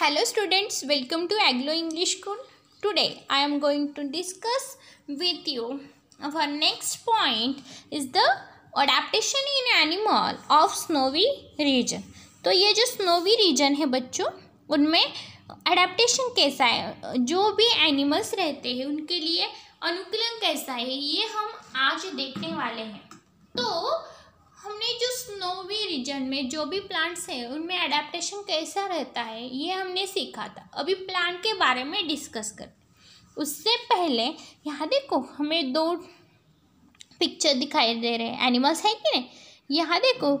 Hello students welcome to Anglo English school today I am going to discuss with you our next point is the adaptation in animal of snowy region तो ये जो snowy reason है बच्चों उनमें adaptation कैसा है जो भी एनिमल्स रहते हैं उनके लिए अनुकूलन कैसा है ये हम आज देखने वाले हैं तो हमने जो स्नोवी रीजन में जो भी प्लांट्स हैं उनमें एडेप्टेशन कैसा रहता है ये हमने सीखा था अभी प्लांट के बारे में डिस्कस करते उससे पहले यहाँ देखो हमें दो पिक्चर दिखाई दे रहे हैं एनिमल्स हैं कि नहीं यहाँ देखो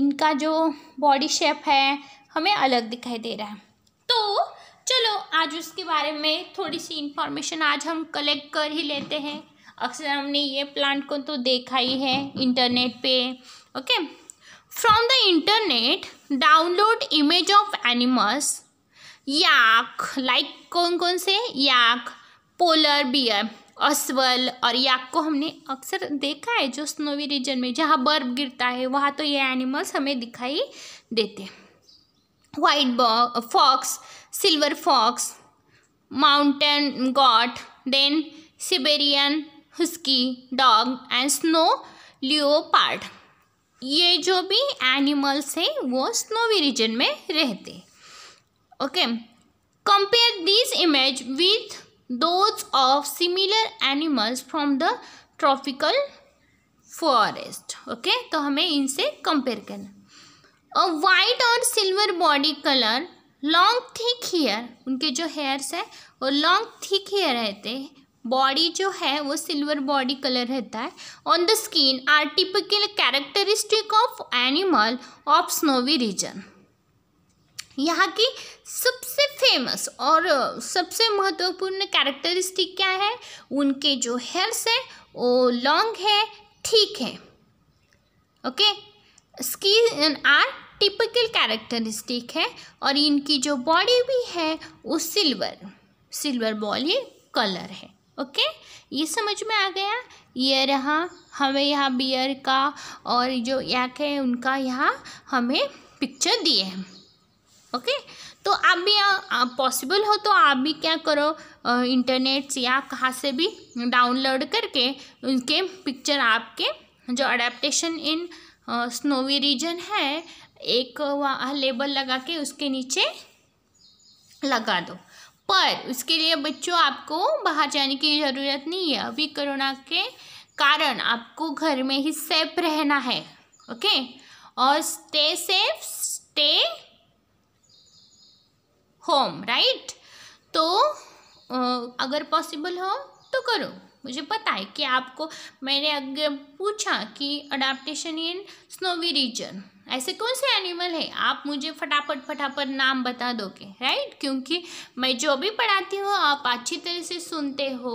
इनका जो बॉडी शेप है हमें अलग दिखाई दे रहा है तो चलो आज उसके बारे में थोड़ी सी इन्फॉर्मेशन आज हम कलेक्ट कर ही लेते हैं अक्सर हमने ये प्लांट को तो देखा ही है इंटरनेट पे okay from the internet download image of animals yak like कौन कौन से याक पोलर बियर अस्वल और याक को हमने अक्सर देखा है जो स्नोवी रीजन में जहाँ बर्फ गिरता है वहाँ तो ये एनिमल्स हमें दिखाई देते white fox silver fox mountain goat then Siberian husky dog and snow leopard ये जो भी एनिमल्स हैं वो स्नोवी रीजन में रहते okay compare this image with those of similar animals from the tropical forest okay तो हमें इनसे कंपेयर करना और वाइट और silver body colour long thick hair उनके जो हेयर्स हैं वो लॉन्ग थिक हेयर रहते हैं बॉडी जो है वो सिल्वर बॉडी कलर रहता है on the skin are typical characteristic of animal of snowy region यहाँ की सबसे फेमस और सबसे महत्वपूर्ण कैरेक्टरिस्टिक क्या है उनके जो हेयर्स है वो लॉन्ग है ठीक है okay skin are typical characteristic है और इनकी जो बॉडी भी है वो सिल्वर सिल्वर बॉडी कलर है ओके ये समझ में आ गया ये रहा हमें यहाँ बियर का और जो याक है उनका यहाँ हमें पिक्चर दिए हैं ओके तो आप भी पॉसिबल हो तो आप भी क्या करो इंटरनेट से या कहाँ से भी डाउनलोड करके उनके पिक्चर आपके जो अडेप्टशन इन स्नोवी रीजन है एक वहाँ लेबल लगा के उसके नीचे लगा दो पर उसके लिए बच्चों आपको बाहर जाने की ज़रूरत नहीं है अभी कोरोना के कारण आपको घर में ही सेफ रहना है ओके और stay safe stay home right तो अगर पॉसिबल हो तो करो मुझे पता है कि आपको मैंने अगर पूछा कि अडाप्टेशन इन स्नोवी रीजन ऐसे कौन से एनिमल है आप मुझे फटाफट फटाफट नाम बता दोगे राइट क्योंकि मैं जो भी पढ़ाती हूँ आप अच्छी तरह से सुनते हो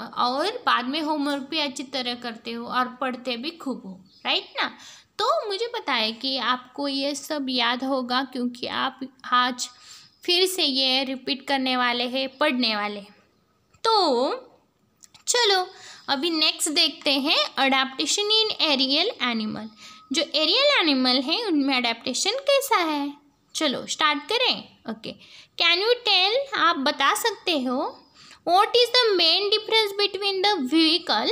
और बाद में होमवर्क भी अच्छी तरह करते हो और पढ़ते भी खूब हो राइट ना तो मुझे पता है कि आपको ये सब याद होगा क्योंकि आप आज फिर से ये रिपीट करने वाले हैं पढ़ने वाले तो चलो अभी नेक्स्ट देखते हैं अडाप्टेशन इन एरियल एनिमल जो एरियल एनिमल हैं उनमें अडेप्टेशन कैसा है चलो स्टार्ट करें ओके कैन यू टेल आप बता सकते हो what is the main difference between the vehicle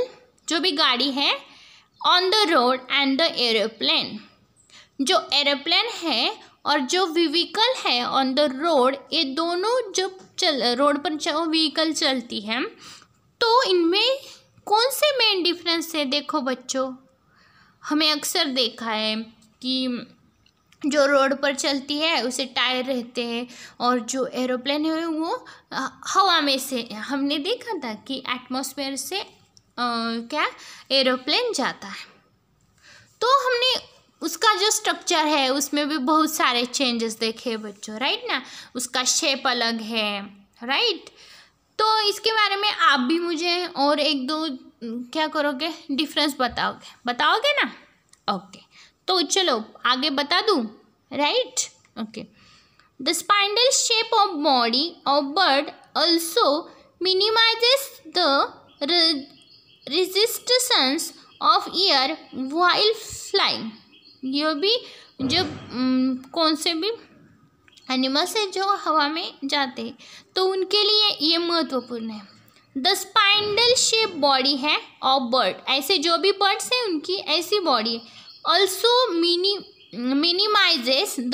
जो भी गाड़ी है on the road and the aeroplane जो एरोप्लेन है और जो व्हीकल है ऑन द रोड ये दोनों जब चल रोड पर जो व्हीकल चलती है तो इनमें कौन से मेन डिफरेंस है देखो बच्चों हमें अक्सर देखा है कि जो रोड पर चलती है उसे टायर रहते हैं और जो एरोप्लेन है वो हवा में से हमने देखा था कि एटमॉस्फेयर से आ, क्या एरोप्लेन जाता है तो हमने उसका जो स्ट्रक्चर है उसमें भी बहुत सारे चेंजेस देखे बच्चों राइट ना उसका शेप अलग है राइट तो इसके बारे में आप भी मुझे और एक दो क्या करोगे डिफरेंस बताओगे बताओगे ना ओके तो चलो आगे बता दूँ right okay the spindle shape of body of bird also minimise the re of air while flying ये भी जब कौन से भी एनिमल्स हैं जो हवा में जाते हैं तो उनके लिए ये महत्वपूर्ण है द स्पाइंडल शेप बॉडी है ऑफ बर्ड ऐसे जो भी बर्ड्स हैं उनकी ऐसी बॉडी है also mini minimises the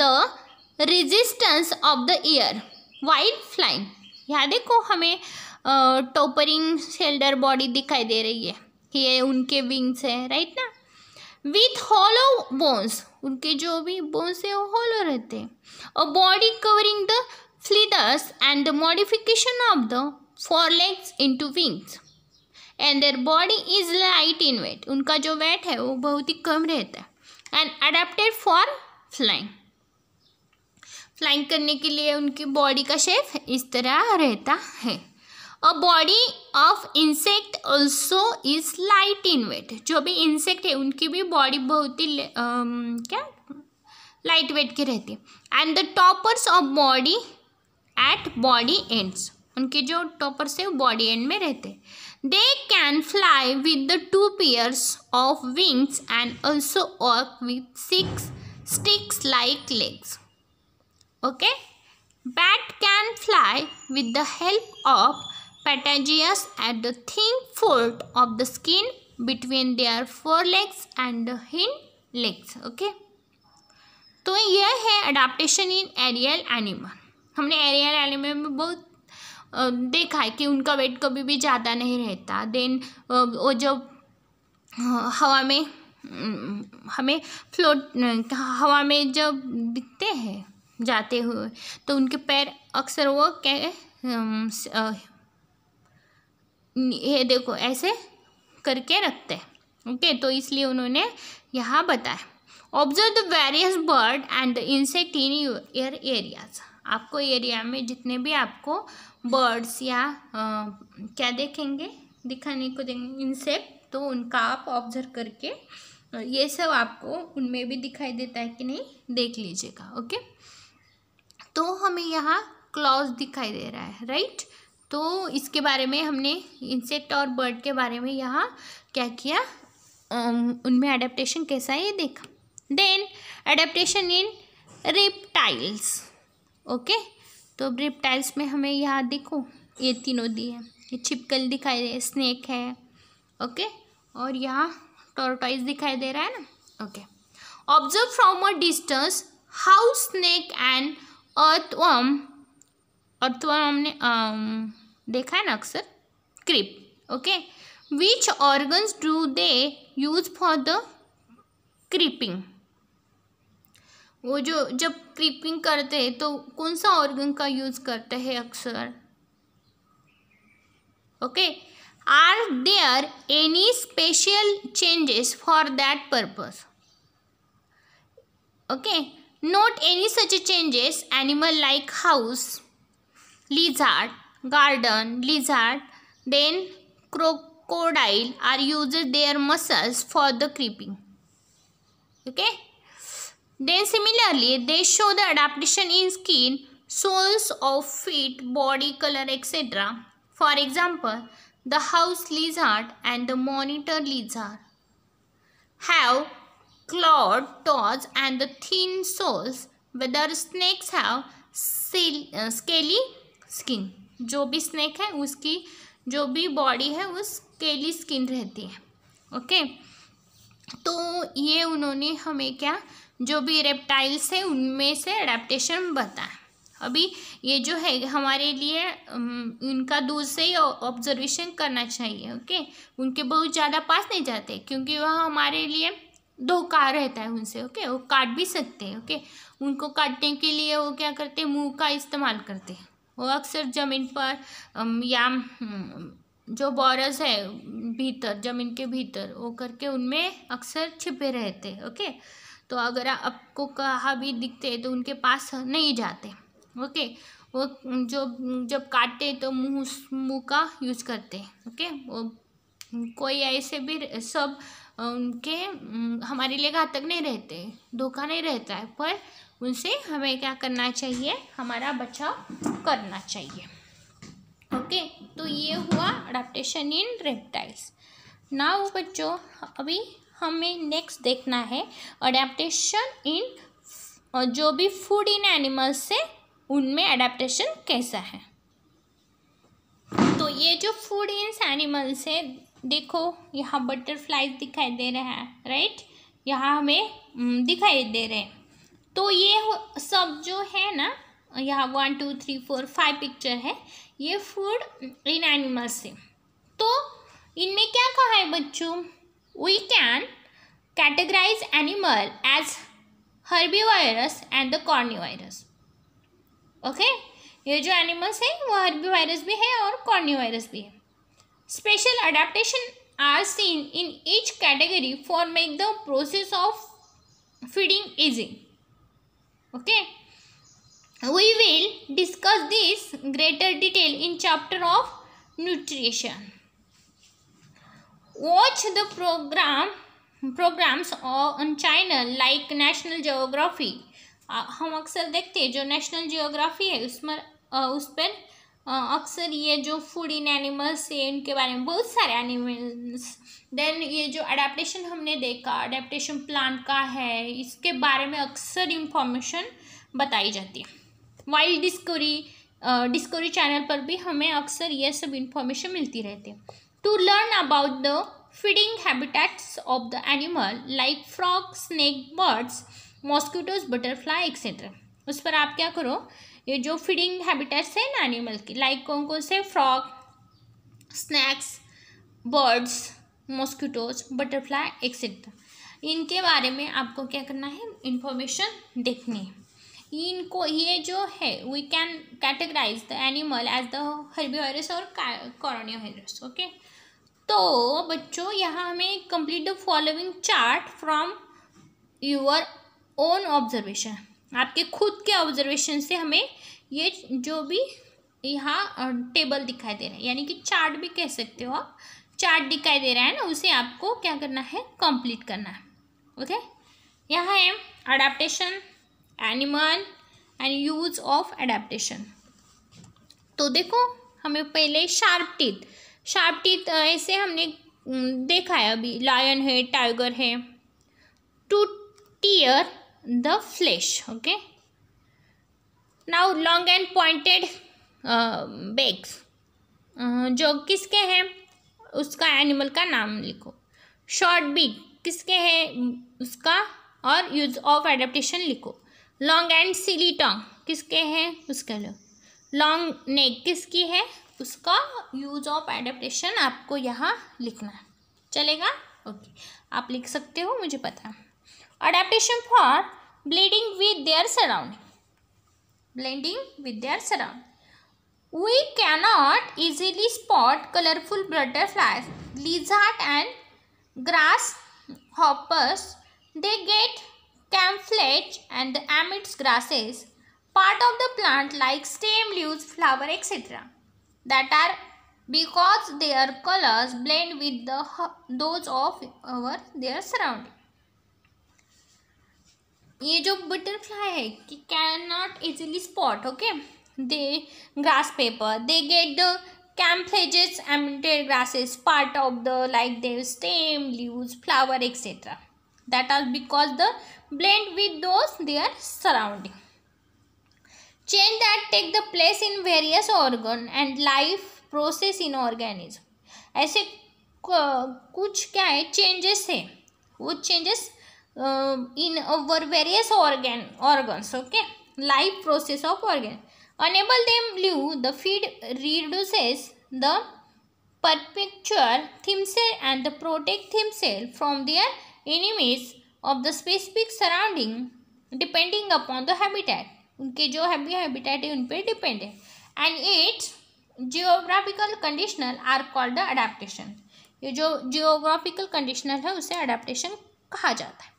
resistance of the air while flying यहाँ देखो हमें टोपरिंग शेल्डर बॉडी दिखाई दे रही है ये उनके विंग्स हैं राइट ना विथ होलो बोन्स उनके जो भी बोन्स है वो हॉलो रहते हैं और body covering the feathers and the modification of the fore legs into wings and their body is light in weight उनका जो वेट है वो बहुत ही कम रहता है and adapted for flying flying करने के लिए उनकी बॉडी का शेप इस तरह रहता है uh body of insect also is light in weight जो भी इंसेक्ट है उनकी भी बॉडी बहुत ही um, क्या लाइट वेट की रहती है and the toppers of body at body ends उनके जो टॉपर्स है वो बॉडी एंड में रहते they can fly with the two pairs of wings and also work with six sticks like legs okay bat can fly with the help of patagium at the thin fold of the skin between their fore legs and the hind legs okay तो यह है adaptation in aerial animal हमने aerial animal में बहुत देखा है कि उनका वेट कभी भी ज़्यादा नहीं रहता देन वो जब हवा में हम्म, हमें फ्लोट हवा में जब दिखते हैं जाते हुए तो उनके पैर अक्सर वो कह ये देखो ऐसे करके रखते हैं ओके तो इसलिए उन्होंने यहाँ बताया observe the various bird and the insect in your areas आपको एरिया में जितने भी आपको बर्ड्स या आ, क्या देखेंगे दिखाने को देंगे इंसेक्ट तो उनका आप ऑब्जर्व करके ये सब आपको उनमें भी दिखाई देता है कि नहीं देख लीजिएगा ओके तो हमें यहाँ क्लॉज दिखाई दे रहा है राइट तो इसके बारे में हमने इंसेक्ट और बर्ड के बारे में यहाँ क्या किया उनमें अडेप्टेशन कैसा है ये देखा then adaptation in reptiles okay तो रिप्टाइल्स में हमें यहाँ देखो ये तीनों दी है ये छिपकल दिखाई दे स्नेक है ओके और यहाँ टोरटॉइज दिखाई दे रहा है ना okay observe from a distance how snake and earthworm earthworm हमने um, देखा है ना अक्सर creep okay which organs do they use for the creeping वो जो जब क्रीपिंग करते हैं तो कौन सा ऑर्गन का यूज़ करते हैं अक्सर okay are there any special changes for that purpose okay note any such changes animal like house garden garden then crocodile are use their muscles for the creeping okay okay Then similarly, they show the adaptation in skin, soles of feet, body color, etc. For example, the house lizard and the monitor lizard have clawed toes and the thin soles, whether snakes have scaly skin. जो भी snake है उसकी जो भी body है वो scaly skin रहती है ओके okay? तो ये उन्होंने हमें क्या जो भी रेप्टाइल्स हैं उनमें से अडेप्टेशन बताएँ अभी ये जो है हमारे लिए इनका दूर से ही ऑब्जर्वेशन करना चाहिए ओके उनके बहुत ज़्यादा पास नहीं जाते क्योंकि वह हमारे लिए धोखा रहता है उनसे ओके वो काट भी सकते हैं ओके उनको काटने के लिए वो क्या करते हैं मुंह का इस्तेमाल करते हैं वो अक्सर ज़मीन पर या जो बॉरस है भीतर ज़मीन के भीतर वो करके उनमें अक्सर छिपे रहते ओके तो अगर आपको कहा भी दिखते तो उनके पास नहीं जाते ओके वो जो जब काटते तो मुँह मुँह का यूज करते ओके वो कोई ऐसे भी सब उनके हमारे लिए घातक नहीं रहते धोखा नहीं रहता है पर उनसे हमें क्या करना चाहिए हमारा बचाव करना चाहिए ओके तो ये हुआ अडाप्टेशन इन रेप्टाइल्स ना बच्चों अभी हमें नेक्स्ट देखना है अडेप्टेशन इन जो भी फूड इन एनिमल्स से उनमें अडेप्टेशन कैसा है तो ये जो फूड इन एनिमल्स है देखो यहाँ बटरफ्लाइज दिखाई दे रहा है राइट यहाँ हमें दिखाई दे रहे हैं तो ये सब जो है ना यहाँ one two three four five picture है ये फूड इन एनिमल्स से तो इनमें क्या कहा है बच्चों We can categorize animal as herbivorous and the carnivorous. Okay? ये जो animals हैं वो herbivorous भी हैं और carnivorous भी Special adaptation are seen in each category for make the process of feeding easy. Okay? We will discuss this greater detail in chapter of nutrition. watch the program programs on channel like national geography हम अक्सर देखते हैं जो national geography है उसमें उस पर अक्सर ये जो फूड इन एनिमल्स है इनके बारे में बहुत सारे एनिमल्स देन ये जो अडेप्टशन हमने देखा अडेप्टशन प्लान का है इसके बारे में अक्सर इंफॉर्मेशन बताई जाती है वाइल्ड डिस्कवरी डिस्कवरी चैनल पर भी हमें अक्सर ये सब इंफॉर्मेशन मिलती रहती है to learn about the feeding habitats of the animal like frog snake birds mosquitoes butterfly etc उस पर आप क्या करो ये जो फीडिंग हैबिटेट्स हैं ना एनिमल की लाइक कौन कौन से frog snakes birds mosquitoes butterfly etcetera इनके बारे में आपको क्या करना है इन्फॉर्मेशन देखनी है इनको ये जो है we can categorise the animal as the वायरस और वायरस ओके तो बच्चों यहाँ हमें complete the following chart from your own observation आपके खुद के ऑब्जर्वेशन से हमें ये जो भी यहाँ टेबल दिखाई दे रहा है यानी कि चार्ट भी कह सकते हो आप चार्ट दिखाई दे रहा है ना उसे आपको क्या करना है कंप्लीट करना है ओके यहाँ है adaptation animal and use of adaptation तो देखो हमें पहले शार्प टीथ शार्प टीथ ऐसे हमने देखा है अभी लायन है टाइगर है to tear the flesh okay now long and pointed beaks जो किसके हैं उसका एनिमल का नाम लिखो शॉर्ट बीक किसके हैं उसका और यूज ऑफ एडेप्टेशन लिखो लॉन्ग एंड सिली टोंग किसके हैं उसका लो लॉन्ग नेक किसकी है उसका यूज ऑफ एडेप्टेशन आपको यहाँ लिखना है चलेगा ओके आप लिख सकते हो मुझे पता adaptation for bleeding with their surrounding blending their surround we cannot cannot spot colourful butterflies butterflies, and grasshoppers they get camouflage and the amidst grasses, part of the plant like stem, leaves, flower etc. that are because their colors blend with the, those of our their surrounding. ये जो butterfly है कि can not easily spot okay they grasshopper they get the camouflages amidted grasses part of the like their stem leaves flower etc that are because the blend with those their surrounding. Change that take the place in various organ and life process in organism. ऐसे कुछ क्या है changes है वो changes um, in our various organ organs okay life process of organ enable them live the feed reduces the perpetual themselves and the protect themselves from their enemies of the specific surrounding depending upon the habitat उनके जो हैबी habitat है उन पर depend है and its geographical conditional are called the adaptation ये जो geographical conditional है उसे अडेप्टशन कहा जाता है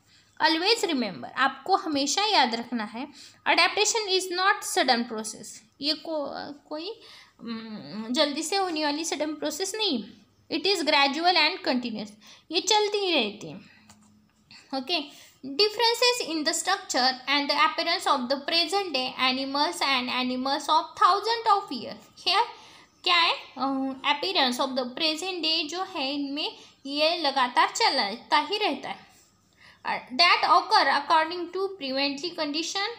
ऑलवेज रिमेंबर आपको हमेशा याद रखना है adaptation is not sudden process ये को कोई जल्दी से होने वाली सडन प्रोसेस नहीं it is gradual and continuous ये चलती ही रहती है okay differences in the structure and the appearance of the present day animals and animals of thousand of year here क्या है appearance of the present day जो है इनमें ये लगातार चलता ही रहता है that occur according to prevailing condition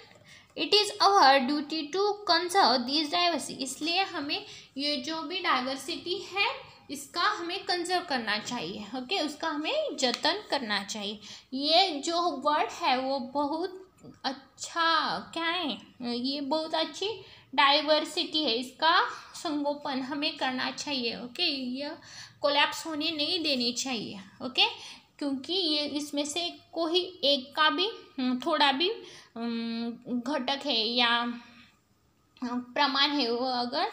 it is our duty to conserve this diversity इसलिए हमें ये जो भी डाइवर्सिटी है इसका हमें कंजर्व करना चाहिए ओके उसका हमें जतन करना चाहिए ये जो वर्ड है वो बहुत अच्छा क्या है ये बहुत अच्छी डाइवर्सिटी है इसका संगोपन हमें करना चाहिए ओके ये कोलैप्स होने नहीं देनी चाहिए ओके क्योंकि ये इसमें से कोई एक का भी थोड़ा भी घटक है या प्रमाण है वो अगर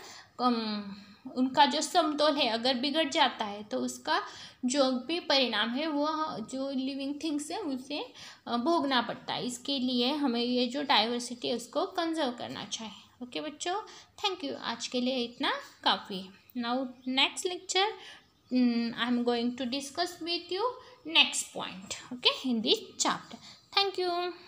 उनका जो समतोल है अगर बिगड़ जाता है तो उसका जो भी परिणाम है वो जो लिविंग थिंग्स है उसे भोगना पड़ता है इसके लिए हमें ये जो डाइवर्सिटी है उसको कंजर्व करना चाहिए ओके बच्चों थैंक यू आज के लिए इतना काफ़ी है now next lecture I am going to discuss with you next point okay Hindi chapter thank you